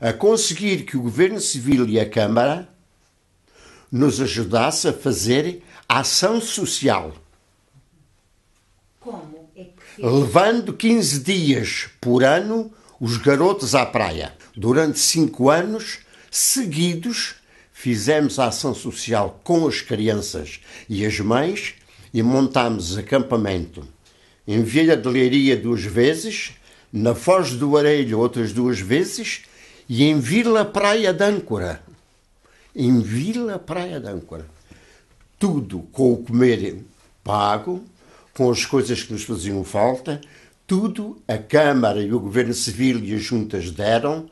a conseguir que o Governo Civil e a Câmara nos ajudasse a fazer ação social. Como? É que... Levando 15 dias por ano os garotos à praia. Durante cinco anos seguidos fizemos a ação social com as crianças e as mães e montámos acampamento em Vila de Leiria duas vezes, na Foz do Arelho outras duas vezes e em Vila Praia de Âncora. Em Vila Praia de Âncora. Tudo com o comer pago, com as coisas que nos faziam falta, tudo a Câmara e o Governo Civil e as juntas deram,